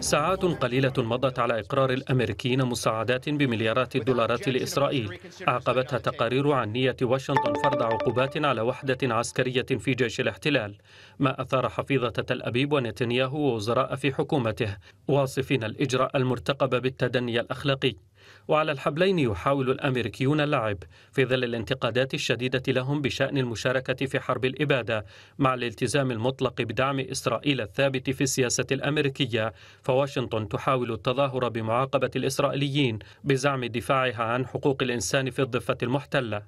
ساعات قليلة مضت على إقرار الأمريكيين مساعدات بمليارات الدولارات لإسرائيل أعقبتها تقارير عن نية واشنطن فرض عقوبات على وحدة عسكرية في جيش الاحتلال ما أثار حفيظة تل أبيب ونتنياهو ووزراء في حكومته واصفين الإجراء المرتقب بالتدني الأخلاقي وعلى الحبلين يحاول الامريكيون اللعب في ظل الانتقادات الشديده لهم بشان المشاركه في حرب الاباده مع الالتزام المطلق بدعم اسرائيل الثابت في السياسه الامريكيه فواشنطن تحاول التظاهر بمعاقبه الاسرائيليين بزعم دفاعها عن حقوق الانسان في الضفه المحتله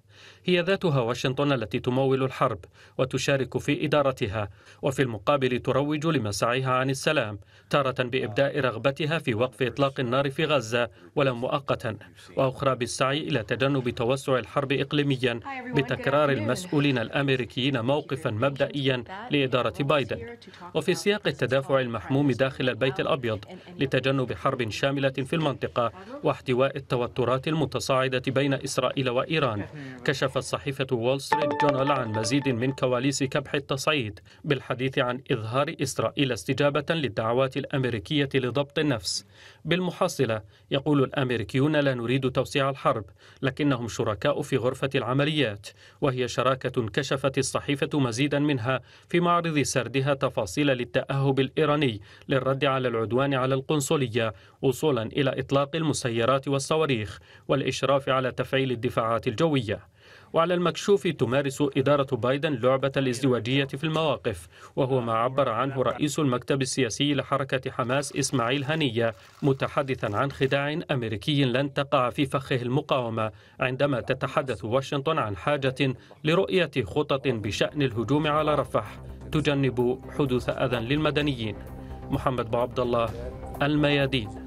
هي ذاتها واشنطن التي تمول الحرب وتشارك في ادارتها وفي المقابل تروج لمساعيها عن السلام تاره بابداء رغبتها في وقف اطلاق النار في غزه ولم مؤقت مؤقتا وأخرى بالسعي إلى تجنب توسع الحرب إقليميا بتكرار المسؤولين الأمريكيين موقفا مبدئيا لإدارة بايدن وفي سياق التدافع المحموم داخل البيت الأبيض لتجنب حرب شاملة في المنطقة واحتواء التوترات المتصاعدة بين إسرائيل وإيران كشفت صحيفة وول ستريت جورنال عن مزيد من كواليس كبح التصعيد بالحديث عن إظهار إسرائيل استجابة للدعوات الأمريكية لضبط النفس بالمحصلة يقول الأمريكي الأمريكيون لا نريد توسيع الحرب لكنهم شركاء في غرفة العمليات وهي شراكة كشفت الصحيفة مزيدا منها في معرض سردها تفاصيل للتأهب الإيراني للرد على العدوان على القنصلية وصولا إلى إطلاق المسيرات والصواريخ والإشراف على تفعيل الدفاعات الجوية وعلى المكشوف تمارس إدارة بايدن لعبة الازدواجية في المواقف وهو ما عبر عنه رئيس المكتب السياسي لحركة حماس إسماعيل هنية متحدثا عن خداع أمريكي لن تقع في فخه المقاومة عندما تتحدث واشنطن عن حاجة لرؤية خطط بشأن الهجوم على رفح تجنب حدوث أذى للمدنيين محمد بو عبد الله الميادين